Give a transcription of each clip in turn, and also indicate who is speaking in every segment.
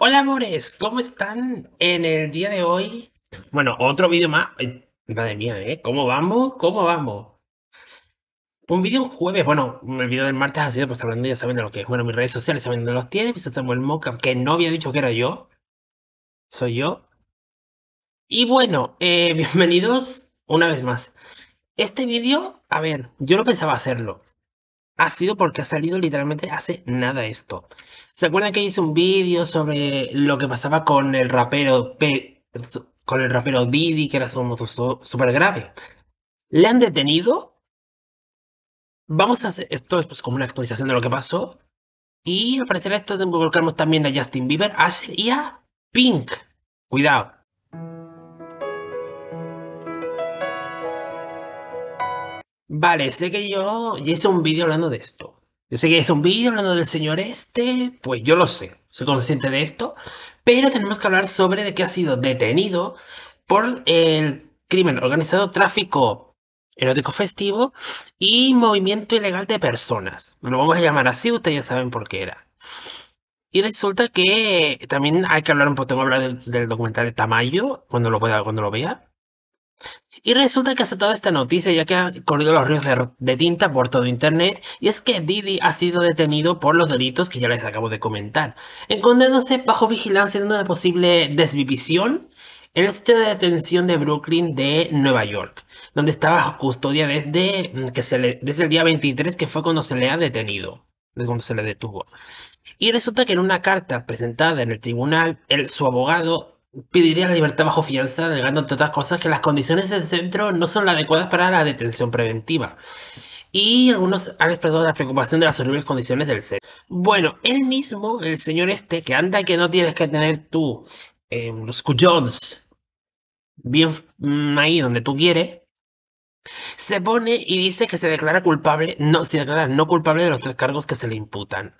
Speaker 1: Hola amores, ¿cómo están en el día de hoy? Bueno, otro vídeo más. madre mía, ¿eh? ¿Cómo vamos? ¿Cómo vamos? Un vídeo un jueves, bueno, el vídeo del martes ha sido pues hablando, ya saben de lo que es. Bueno, mis redes sociales saben de los tiene, estamos el Moca, que no había dicho que era yo. Soy yo. Y bueno, eh, bienvenidos una vez más. Este vídeo, a ver, yo no pensaba hacerlo ha sido porque ha salido literalmente hace nada esto. ¿Se acuerdan que hice un vídeo sobre lo que pasaba con el rapero P con el rapero Didi, que era su moto súper grave? Le han detenido. Vamos a hacer. Esto es como una actualización de lo que pasó. Y al parecer esto involucramos también a Justin Bieber, y a Pink. Cuidado. Vale, sé que yo ya hice un vídeo hablando de esto. Yo sé que hice un vídeo hablando del señor este, pues yo lo sé, soy consciente de esto, pero tenemos que hablar sobre de que ha sido detenido por el crimen organizado, tráfico erótico festivo y movimiento ilegal de personas. Lo vamos a llamar así, ustedes ya saben por qué era. Y resulta que también hay que hablar un poco, tengo que hablar del, del documental de Tamayo, cuando lo pueda, cuando lo vea. Y resulta que ha saltado esta noticia ya que ha corrido los ríos de, tinta por todo internet y es que Didi ha sido detenido por los delitos que ya les acabo de comentar, encontrándose bajo vigilancia de una posible desvivisión en el sitio de detención de Brooklyn de Nueva York, donde está bajo custodia desde, mm, que desde el día 23 que fue cuando se le ha detenido, desde cuando se le detuvo. Y resulta que en una carta presentada en el tribunal, el, su abogado ...pidiría la libertad bajo fianza, alegando entre otras cosas que las condiciones del centro no son las adecuadas para la detención preventiva. Y algunos han expresado la preocupación de las horribles condiciones del centro. Bueno, él mismo, el señor este, que anda que no tienes que tener tú eh, los bien mm, ahí donde tú quieres, se pone y dice que se declara culpable, no, se declara no culpable de los tres cargos que se le imputan.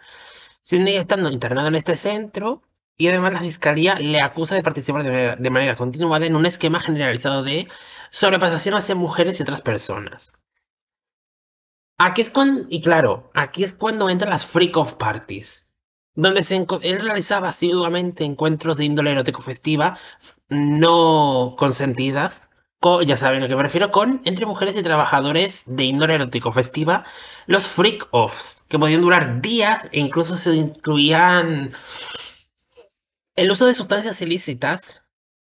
Speaker 1: Sigue estando internado en este centro, y además la Fiscalía le acusa de participar de manera, continuada en un esquema generalizado de sobrepasación hacia mujeres y otras personas. Aquí es cuando, y claro, aquí es cuando entran las freak-off parties, donde se, él realizaba asiduamente encuentros de índole erótico-festiva no consentidas, ya saben lo que me refiero, con entre mujeres y trabajadores de índole erótico-festiva, los freak-offs, que podían durar días e incluso se incluían el uso de sustancias ilícitas,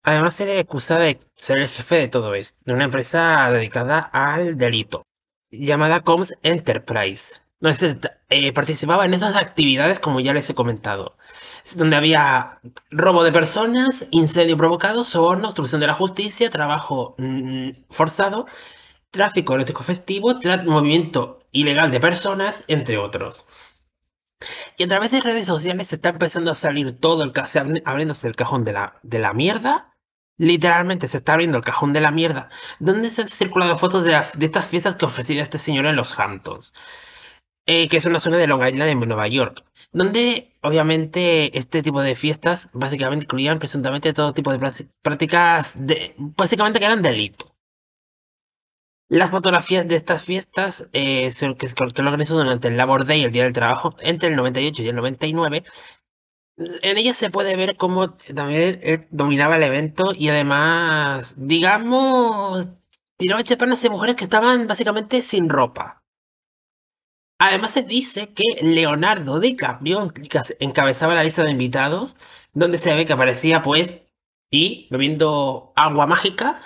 Speaker 1: además, se le de ser el jefe de todo esto, de una empresa dedicada al delito, llamada Coms Enterprise. Eh, participaba en esas actividades, como ya les he comentado, donde había robo de personas, incendio provocado, soborno, obstrucción de la justicia, trabajo mm, forzado, tráfico erótico festivo, movimiento ilegal de personas, entre otros. Y a través de redes sociales se está empezando a salir todo el cajón, abriéndose el cajón de la, mierda. Literalmente se está abriendo el cajón de la mierda, donde se han circulado fotos de, estas fiestas que ofrecía este señor en los Hamptons, eh, que es una zona de Long Island en Nueva York, donde obviamente este tipo de fiestas básicamente incluían presuntamente todo tipo de prácticas, de, básicamente que eran delito. Las fotografías de estas fiestas eh, que se, que, que organizó durante el Labor Day, el Día del Trabajo, entre el 98 y el 99. Pues, en ellas se puede ver cómo también eh, dominaba el evento y además, digamos, tiraba chapanas de mujeres que estaban básicamente sin ropa. Además se dice que Leonardo DiCaprio encabezaba la lista de invitados, donde se ve que aparecía pues y bebiendo agua mágica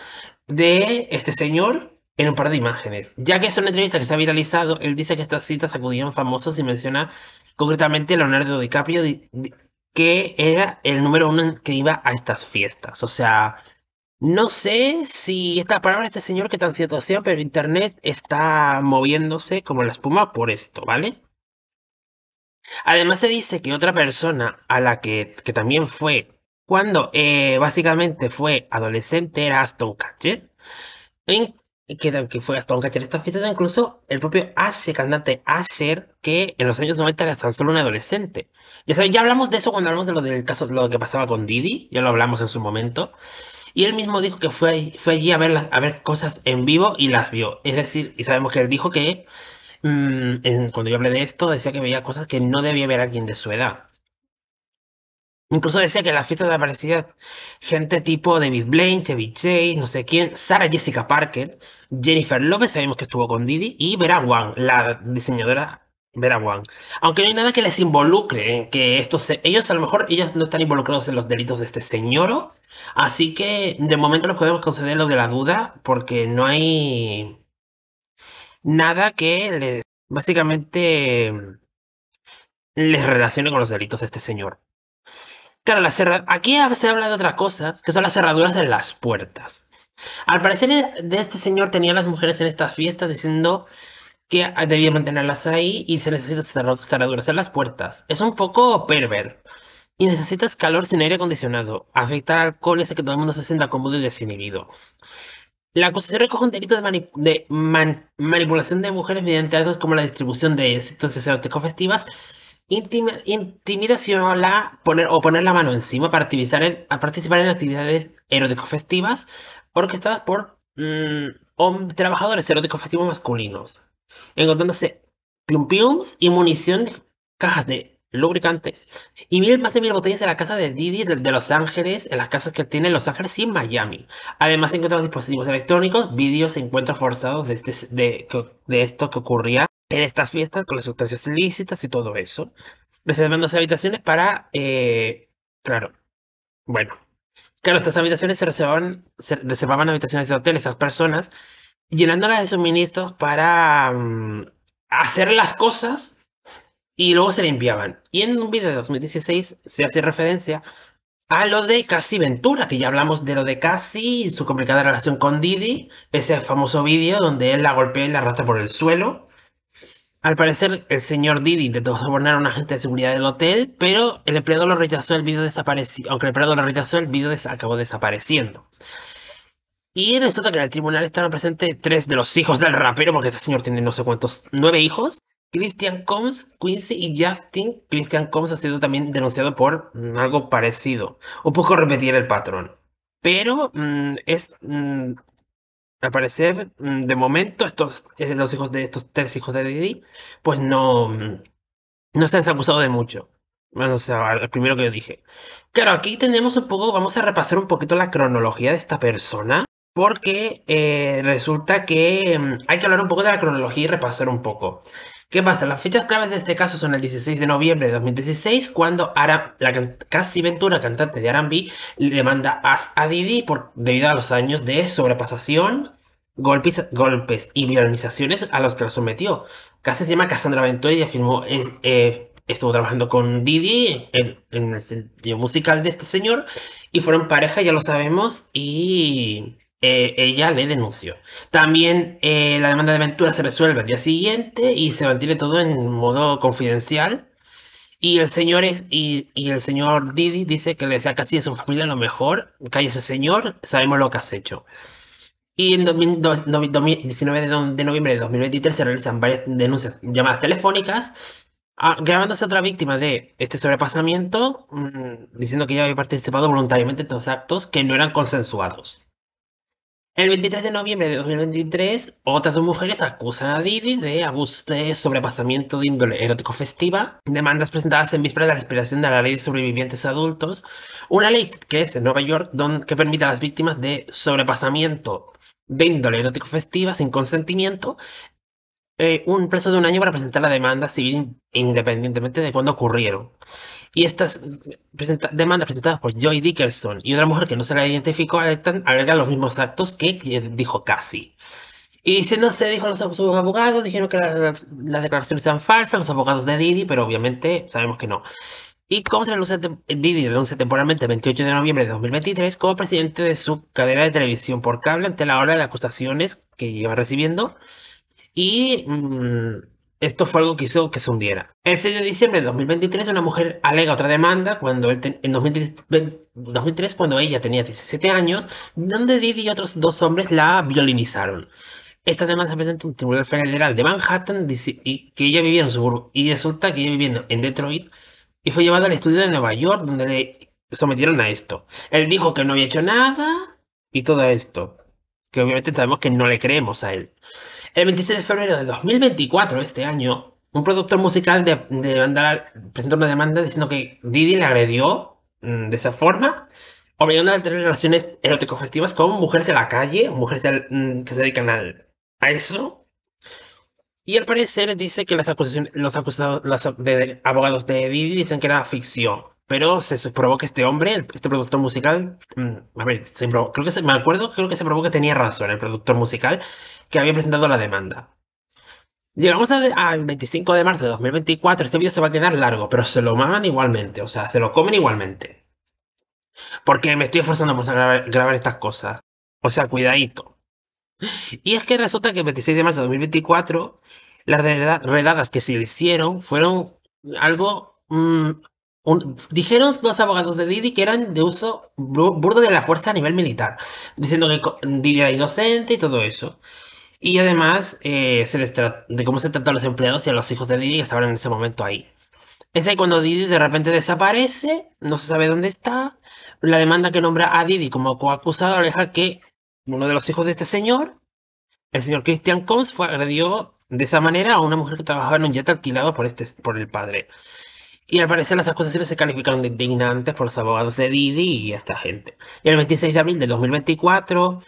Speaker 1: de este señor en un par de imágenes. Ya que es una entrevista que se ha viralizado, él dice que estas citas acudían famosos y menciona concretamente Leonardo DiCaprio, que era el número uno que iba a estas fiestas. O sea, no sé si esta palabra de este señor que tan cierto sea, pero Internet está moviéndose como la espuma por esto, ¿vale? Además se dice que otra persona a la que, también fue cuando eh, básicamente fue adolescente era Aston Catcher, en que, que fue un Cachar. Esta fiesta incluso el propio Asher, cantante Hacer, que en los años 90 era tan solo un adolescente. Ya, ya hablamos de eso cuando hablamos de lo del caso, lo que pasaba con Didi, ya lo hablamos en su momento. Y él mismo dijo que fue, fue allí a ver, a ver cosas en vivo y las vio. Es decir, y sabemos que él dijo que mm, cuando yo hablé de esto, decía que veía cosas que no debía ver alguien de su edad. Incluso decía que en la fiestas de aparecía gente tipo David Blaine, Chevy Chase, no sé quién, Sarah Jessica Parker, Jennifer López, sabemos que estuvo con Didi, y Vera Wang, la diseñadora Vera Wang. Aunque no hay nada que les involucre que estos, ellos a lo mejor ellas no están involucrados en los delitos de este señor, así que de momento les podemos conceder lo de la duda porque no hay nada que les, básicamente les relacione con los delitos de este señor. A la cerra... aquí se habla de otras cosas, que son las cerraduras de las puertas. Al parecer eh, de este señor tenía las mujeres en estas fiestas diciendo que ah, debía mantenerlas ahí y se necesitan cerraduras en las puertas. Es un poco perver. Y necesitas calor sin aire acondicionado. Afectar al alcohol y hace que todo el mundo se sienta cómodo y desinhibido. La acusación recoge un delito de, manipulación de mujeres mediante actos como la distribución de estos eróticos festivas Intimidación la poner, o poner la mano encima, para participar en actividades erótico-festivas orquestadas por mm, trabajadores erótico-festivos masculinos, encontrándose pium y munición de cajas de lubricantes y mil, más de mil botellas en la casa de Didi de, Los Ángeles, en las casas que tiene Los Ángeles y Miami. Además se encuentran dispositivos electrónicos, vídeos, encuentros forzados de, este, de, de esto que ocurría en estas fiestas con las sustancias ilícitas y todo eso, reservándose habitaciones para, eh, claro, bueno, claro, estas habitaciones se reservaban, reservaban habitaciones de hotel, estas personas, llenándolas de suministros para mm, hacer las cosas y luego se limpiaban. enviaban. Y en un vídeo de 2016 se hace referencia a lo de Casi Ventura, que ya hablamos de lo de Casi y su complicada relación con Didi, ese famoso video donde él la golpea y la arrastra por el suelo. Al parecer, el señor Didi intentó sobornar a un agente de seguridad del hotel, pero el empleado lo rechazó, el video desapareció. Aunque el empleado lo rechazó, el video acabó desapareciendo. Y resulta que en el tribunal estaban presentes tres de los hijos del rapero, porque este señor tiene no sé cuántos, nueve hijos. Christian Combs, Quincy y Justin. Christian Combs ha sido también denunciado por mm, algo parecido. Un poco repetir el patrón. Pero mm, es, mm, al parecer, mm, de momento, estos, eh, los hijos de estos tres hijos de Didi, pues no, mm, no se han acusado de mucho. Bueno, o sea, el primero que dije. Claro, aquí tenemos un poco, vamos a repasar un poquito la cronología de esta persona, porque eh, resulta que mm, hay que hablar un poco de la cronología y repasar un poco. ¿Qué pasa? Las fechas claves de este caso son el 16 de noviembre de 2016, cuando la Cassie Ventura, cantante de R&B, le manda as a Didi por, debido a los años de sobrepasación, golpes, golpes y violinizaciones a los que la sometió. Cassie se llama Cassandra Ventura y afirmó... Eh, estuvo trabajando con Didi en, en el sentido musical de este señor y fueron pareja, ya lo sabemos, y eh, ella le denunció. También eh, la demanda de Ventura se resuelve al día siguiente y se mantiene todo en modo confidencial. Y el señor y, el señor Didi dice que le decía casi a su familia lo mejor, calle ese señor, sabemos lo que has hecho. Y en 19 de noviembre de 2023 se realizan varias denuncias, llamadas telefónicas, ah, grabándose otra víctima de este sobrepasamiento, mm, diciendo que ya había participado voluntariamente en estos actos que no eran consensuados. El 23 de noviembre de 2023, otras dos mujeres acusan a Didi de abuso de sobrepasamiento de índole erótico-festiva, demandas presentadas en vísperas de la expiración de la ley de sobrevivientes adultos, una ley que es en Nueva York que permite a las víctimas de sobrepasamiento de índole erótico-festiva sin consentimiento eh, un plazo de un año para presentar la demanda civil independientemente de cuándo ocurrieron y estas demandas presentadas por Joy Dickerson y otra mujer que no se la identificó agregan los mismos actos que dijo Cassie. Y si no se dijo los abogados, dijeron que las, declaraciones eran falsas, los abogados de Didi, pero obviamente sabemos que no. Y como se anuncia Didi renuncia temporalmente el 28 de noviembre de 2023 como presidente de su cadena de televisión por cable ante la hora de acusaciones que lleva recibiendo. Y mm, esto fue algo que hizo que se hundiera. El 6 de diciembre de 2023, una mujer alega otra demanda cuando en 2003, cuando ella tenía 17 años, donde Didi y otros dos hombres la violinizaron. Esta demanda se presenta en un tribunal federal de Manhattan y que ella vivía en suburbio, y resulta que ella viviendo en Detroit y fue llevada al estudio de Nueva York donde le sometieron a esto. Él dijo que no había hecho nada y todo esto que obviamente sabemos que no le creemos a él. El 26 de febrero de 2024, este año, un productor musical de, de presentó una demanda diciendo que Didi le agredió mm, de esa forma, obligando a tener relaciones erótico-festivas con mujeres de la calle, mujeres mm, que se dedican a eso. Y al parecer dice que las acusaciones, los acusados, abogados de Didi dicen que era ficción pero se probó que este hombre, este productor musical, mm, a ver, creo que se, me acuerdo, creo que se probó que tenía razón el productor musical que había presentado la demanda. Llegamos al 25 de marzo de 2024, este vídeo se va a quedar largo, pero se lo maman igualmente, o sea, se lo comen igualmente. Porque me estoy esforzando por grabar, grabar estas cosas. O sea, cuidadito. Y es que resulta que el 26 de marzo de 2024, las redadas que se hicieron fueron algo mm, dijeron dos abogados de Didi que eran de uso burdo de la fuerza a nivel militar, diciendo que Didi era inocente y todo eso. Y además eh, se de cómo se trató a los empleados y a los hijos de Didi que estaban en ese momento ahí. Es ahí cuando Didi de repente desaparece, no se sabe dónde está. La demanda que nombra a Didi como coacusado aleja que uno de los hijos de este señor, el señor Christian Combs fue agredido de esa manera a una mujer que trabajaba en un jet alquilado por, este, por el padre. Y al parecer las acusaciones se calificaron de indignantes por los abogados de Didi y esta gente. Y el 26 de abril de 2024,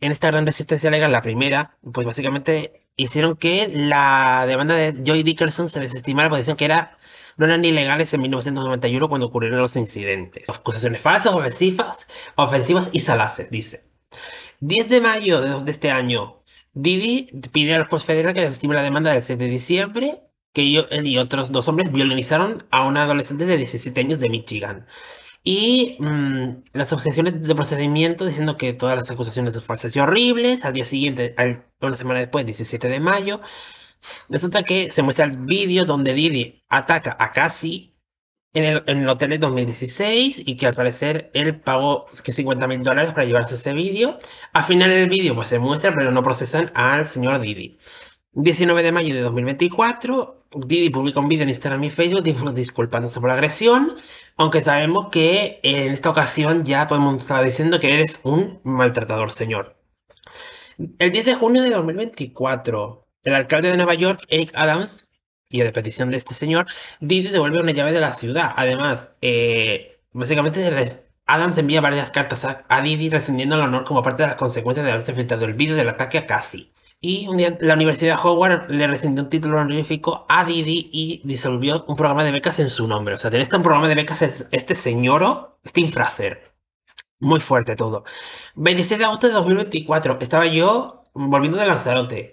Speaker 1: en esta gran resistencia legal, la primera, pues básicamente hicieron que la demanda de Joy Dickerson se desestimara porque decían que era, no eran ilegales en 1991 cuando ocurrieron los incidentes. Acusaciones falsas, ofensivas, ofensivas y salaces, dice. 10 de mayo de, este año, Didi pide a los juez federal que desestime la demanda del 6 de diciembre que yo, él y otros dos hombres violinizaron a una adolescente de 17 años de Michigan. Y mm, las objeciones de procedimiento diciendo que todas las acusaciones son falsas y horribles. Al día siguiente, una semana después, 17 de mayo, resulta que se muestra el vídeo donde Didi ataca a Cassie en el, en el hotel de 2016 y que al parecer él pagó que 50 mil dólares para llevarse ese vídeo. Al final el vídeo pues, se muestra, pero no procesan al señor Didi. 19 de mayo de 2024, Didi publica un vídeo en Instagram y Facebook disculpándose por la agresión, aunque sabemos que eh, en esta ocasión ya todo el mundo está diciendo que eres un maltratador, señor. El 10 de junio de 2024, el alcalde de Nueva York, Eric Adams, y a petición de este señor, Didi devuelve una llave de la ciudad. Además, eh, básicamente Adams envía varias cartas a, a Didi rescindiendo el honor como parte de las consecuencias de haberse filtrado el vídeo del ataque a Cassie. Y un día la Universidad de Howard le rescindió un título honorífico a Didi y disolvió un programa de becas en su nombre. O sea, tenés este un programa de becas este señor, este Fraser. Muy fuerte todo. 26 de agosto de 2024, estaba yo volviendo de Lanzarote.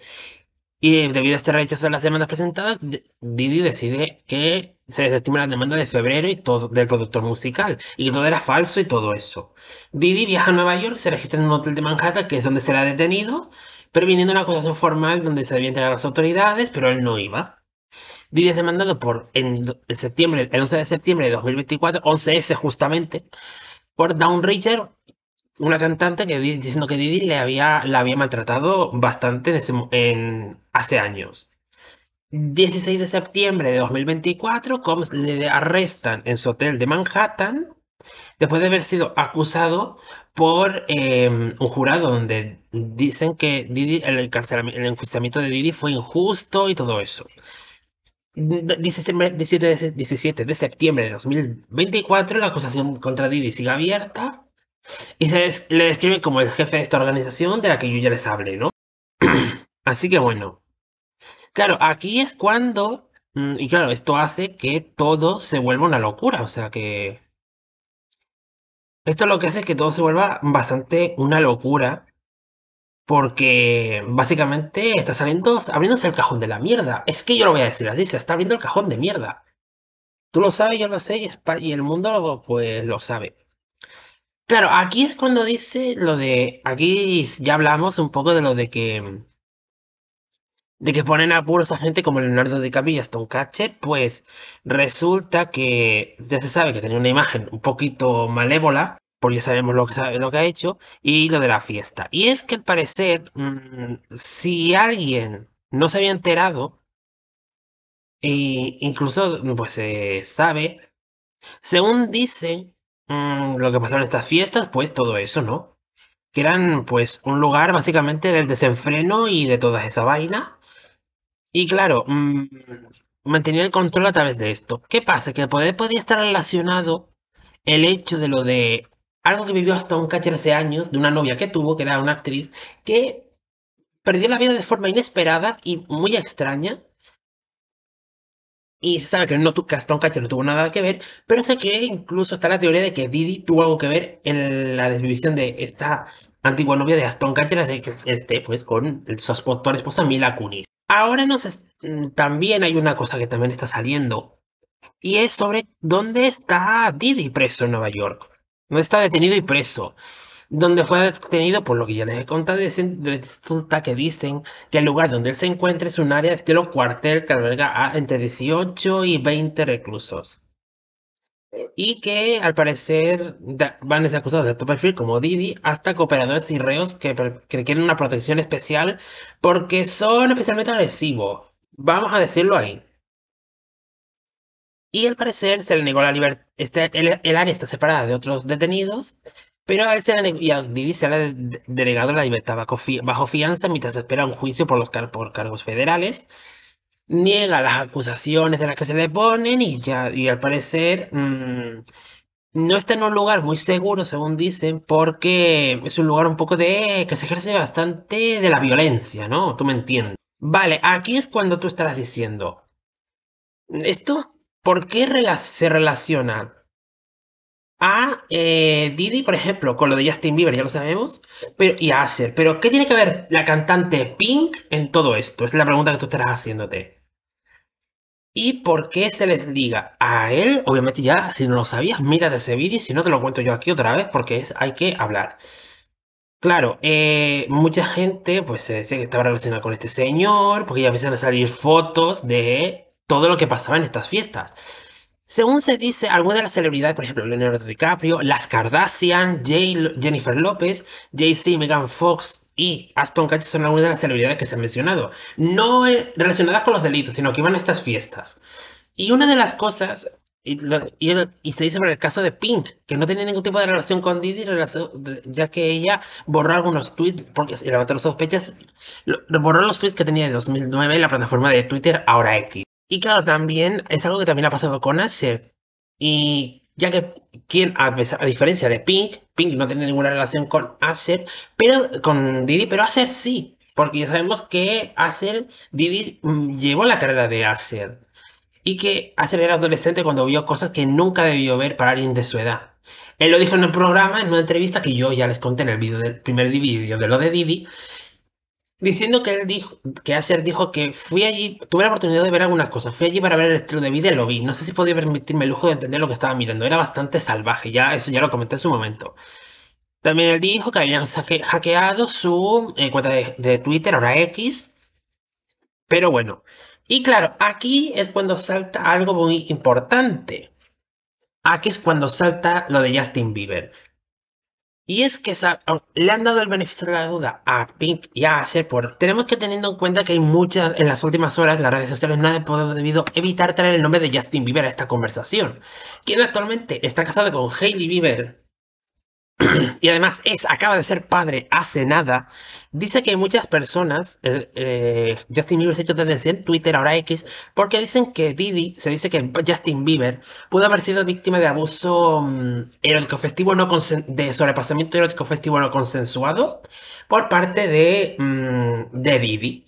Speaker 1: Y debido a este rechazo de las demandas presentadas, Didi decide que se desestima la demanda de febrero y todo del productor musical, y que todo era falso y todo eso. Didi viaja a Nueva York, se registra en un hotel de Manhattan, que es donde se será detenido, pero viniendo una acusación formal donde se debía entregar a las autoridades, pero él no iba. Diddy es demandado por en, septiembre, el 11 de septiembre de 2024, 11S justamente, por Down Richard. una cantante que diciendo que Didi le había, la había maltratado bastante en, hace años. 16 de septiembre de 2024, Combs le arrestan en su hotel de Manhattan después de haber sido acusado por em, un jurado donde dicen que el, encarcelamiento, de Didi fue injusto y todo eso. 17, 17 de septiembre de 2024, la acusación contra Didi sigue abierta y se le describe como el jefe de esta organización de la que yo ya les hablé, ¿no? Así que bueno. Claro, aquí es cuando. Mm, y claro, esto hace que todo se vuelva una locura. O sea que esto lo que hace es que todo se vuelva bastante una locura. Porque básicamente está abriéndose el cajón de la mierda. Es que yo lo voy a decir así, se está abriendo el cajón de mierda. Tú lo sabes, yo lo sé, y, el mundo pues lo sabe. Claro, aquí es cuando dice lo de, aquí ya hablamos un poco de lo de que de que ponen a puros a gente como Leonardo DiCaprio y Aston Catcher, pues resulta que ya se sabe que tenía una imagen un poquito malévola, porque ya sabemos lo que, ha hecho, y lo de la fiesta. Y es que al parecer, mm, si alguien no se había enterado, e incluso pues se sabe, según dicen mm, lo que pasaron en estas fiestas, pues todo eso, ¿no? Que eran pues un lugar básicamente del desenfreno y de toda esa vaina y claro, mm, mantenía el control a través de esto. ¿Qué pasa? Que el poder podía estar relacionado el hecho de lo de algo que vivió hasta un hace años, de una novia que tuvo, que era una actriz, que perdió la vida de forma inesperada y muy extraña. Y sabe que no tuvo no tuvo nada que ver, pero sé que incluso está la teoría de que Didi tuvo algo que ver en la desvivisión de esta antigua novia de Aston así que esté pues con su actual esposa Mila Kunis. Ahora nos mm, también hay una cosa que también está saliendo y es sobre dónde está Didi preso en Nueva York. No está detenido y preso. Donde fue detenido, por lo que ya les he contado, resulta que dicen que el lugar donde él se encuentra es un área de estilo cuartel que alberga a entre 18 y 20 reclusos y que al parecer van desde acusados de alto perfil como Didi hasta cooperadores y reos que, requieren una protección especial porque son especialmente agresivos. Vamos a decirlo ahí. Y al parecer se le negó la libertad. Este, el, área está separada de otros detenidos, pero a Didi se le ha delegado la libertad bajo, fianza mientras espera un juicio por los por cargos federales niega las acusaciones de las que se le ponen y ya, y al parecer mm, no está en un lugar muy seguro, según dicen, porque es un lugar un poco de que se ejerce bastante de la violencia, ¿no? Tú me entiendes. Vale, aquí es cuando tú estarás diciendo, ¿esto por qué se relaciona a eh, Didi, por ejemplo, con lo de Justin Bieber, ya lo sabemos, pero, y a Asher. Pero, ¿qué tiene que ver la cantante Pink en todo esto? Es la pregunta que tú estarás haciéndote. ¿Y por qué se les liga a él? Obviamente ya, si no lo sabías, mira de ese vídeo, si no te lo cuento yo aquí otra vez, porque es, hay que hablar. Claro, eh, mucha gente pues se decía que estaba relacionada con este señor, porque ya empezaron a salir fotos de todo lo que pasaba en estas fiestas. Según se dice, algunas de las celebridades, por ejemplo, Leonardo DiCaprio, las Kardashian, Jennifer López, J.C. Megan Fox, y Aston Kutcher son algunas de las celebridades que se han mencionado, no eh, relacionadas con los delitos, sino que iban a estas fiestas. Y una de las cosas, y, se dice por el caso de Pink, que no tenía ningún tipo de relación con Didi, ya que ella borró algunos tweets, porque levantaron sospechas, borró los tweets que tenía de 2009 en la plataforma de Twitter, ahora X. Y claro, también es algo que también ha pasado con Asher. Y ya que quien, a, diferencia de Pink, Pink no tiene ninguna relación con Asher, pero con Didi, pero Asher sí. Porque ya sabemos que Asher, Didi mm, llevó la carrera de Asher. Y que Asher era adolescente cuando vio cosas que nunca debió ver para alguien de su edad. Él lo dijo en el programa, en una entrevista que yo ya les conté en el, video del, primer vídeo de lo de Didi, diciendo que él dijo, que hacer dijo que fui allí, tuve la oportunidad de ver algunas cosas, fui allí para ver el estilo de vida y lo vi. No sé si podía permitirme el lujo de entender lo que estaba mirando, era bastante salvaje, ya eso ya lo comenté en su momento. También él dijo que habían hackeado su eh, cuenta de, de, Twitter, ahora X. Pero bueno, y claro, aquí es cuando salta algo muy importante. Aquí es cuando salta lo de Justin Bieber. Y es que le han dado el beneficio de la duda a Pink y a Asher Tenemos que teniendo en cuenta que hay muchas... En las últimas horas las redes sociales no han podido evitar traer el nombre de Justin Bieber a esta conversación. Quien actualmente está casado con Hailey Bieber, y además es, acaba de ser padre hace nada, dice que muchas personas, eh, eh, Justin Bieber se ha hecho tendencia en Twitter, ahora X, porque dicen que Didi, se dice que Justin Bieber pudo haber sido víctima de abuso mm, erótico festivo no de sobrepasamiento erótico festivo no consensuado por parte de, mm, de Didi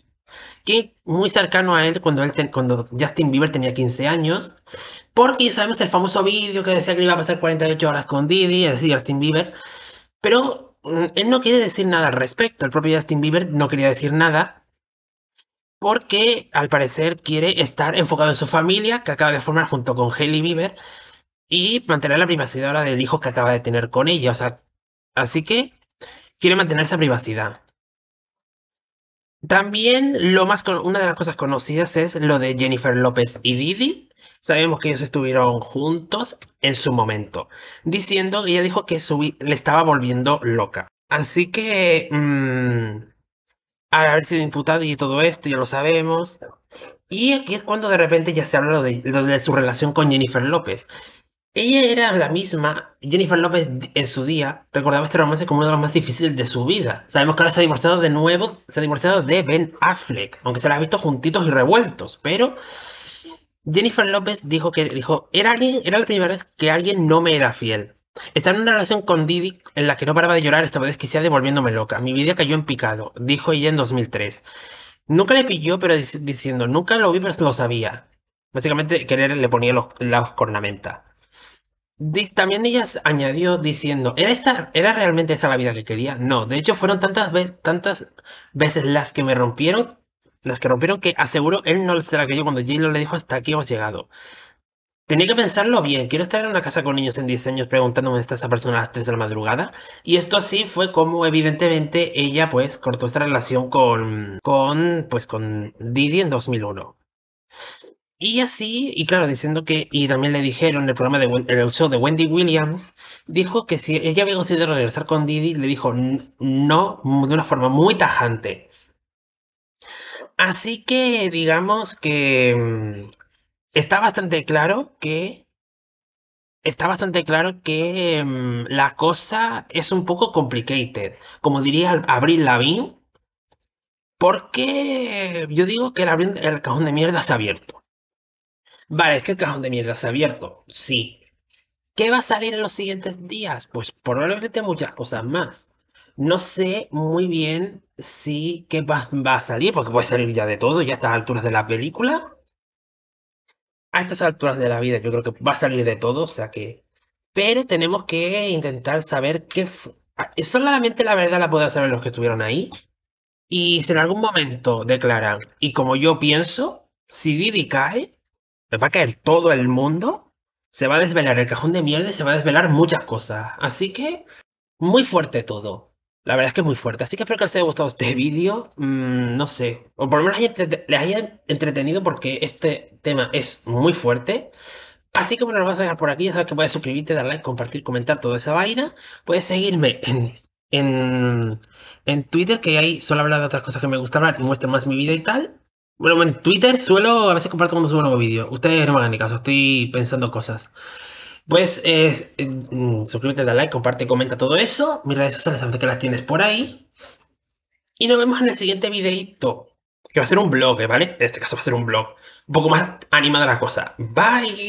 Speaker 1: que muy cercano a él cuando, él cuando Justin Bieber tenía 15 años, porque sabemos el famoso vídeo que decía que iba a pasar 48 horas con Didi, es decir, Justin Bieber, pero mm, él no quiere decir nada al respecto, el propio Justin Bieber no quería decir nada, porque al parecer quiere estar enfocado en su familia que acaba de formar junto con Hailey Bieber y mantener la privacidad ahora del hijo que acaba de tener con ella, o sea, así que quiere mantener esa privacidad. También lo más una de las cosas conocidas es lo de Jennifer López y Didi. Sabemos que ellos estuvieron juntos en su momento, diciendo que ella dijo que le estaba volviendo loca. Así que mm, al haber sido imputada y todo esto ya lo sabemos. Y aquí es cuando de repente ya se habla de, de su relación con Jennifer López, ella era la misma, Jennifer López en su día recordaba este romance como uno de los más difíciles de su vida. Sabemos que ahora se ha divorciado de nuevo, se ha divorciado de Ben Affleck, aunque se la ha visto juntitos y revueltos, pero Jennifer López dijo que dijo, era, alguien, era la primera vez que alguien no me era fiel. Estaba en una relación con Didi en la que no paraba de llorar, esta vez quizá devolviéndome loca. Mi vida cayó en picado, dijo ella en 2003. Nunca le pilló, pero diciendo, nunca lo vi, pero lo sabía. Básicamente, querer le ponía los, cornamenta cornamenta también ella añadió diciendo, ¿era, esta, ¿era realmente esa la vida que quería? No, de hecho fueron tantas, veces tantas veces las que me rompieron, las que rompieron que aseguro él no será que yo cuando Jill lo le dijo hasta aquí hemos llegado. Tenía que pensarlo bien, quiero estar en una casa con niños en 10 años preguntándome dónde está esa persona a las 3 de la madrugada. Y esto así fue como evidentemente ella pues cortó esta relación con, con, pues, con Didi en 2001. Y así, y claro, diciendo que, y también le dijeron en el programa de el show de Wendy Williams, dijo que si ella había conseguido regresar con Didi, le dijo no de una forma muy tajante. Así que digamos que mm, está bastante claro que está bastante claro que mm, la cosa es un poco complicated, como diría Abril Lavín, porque yo digo que el, el cajón de mierda se ha abierto. Vale, es que el cajón de mierda se ha abierto. Sí. ¿Qué va a salir en los siguientes días? Pues probablemente muchas cosas más. No sé muy bien si qué va, a salir, porque puede salir ya de todo, ya a estas alturas de la película. A estas alturas de la vida yo creo que va a salir de todo, o sea que... Pero tenemos que intentar saber qué... Ah, solamente la verdad la podrán saber los que estuvieron ahí. Y si en algún momento declaran, y como yo pienso, si y cae, va a caer todo el mundo, se va a desvelar el cajón de mierda y se va a desvelar muchas cosas. Así que, muy fuerte todo. La verdad es que es muy fuerte. Así que espero que les haya gustado este vídeo. Mm, no sé. O por lo menos les haya entretenido porque este tema es muy fuerte. Así que bueno, lo vas a dejar por aquí. Ya sabes que puedes suscribirte, dar like, compartir, comentar toda esa vaina. Puedes seguirme en, en, en Twitter, que ahí solo hablar de otras cosas que me gusta hablar y muestro más mi vida y tal. Bueno, en Twitter suelo, a veces comparto cuando subo nuevo vídeo. Ustedes no me hagan ni caso, estoy pensando cosas. Pues mm, suscríbete, dale like, comparte, comenta todo eso. Mis redes sociales, sabes que las tienes por ahí. Y nos vemos en el siguiente videito. Que va a ser un blog, ¿eh? ¿vale? En este caso va a ser un blog. Un poco más animada la cosa. Bye.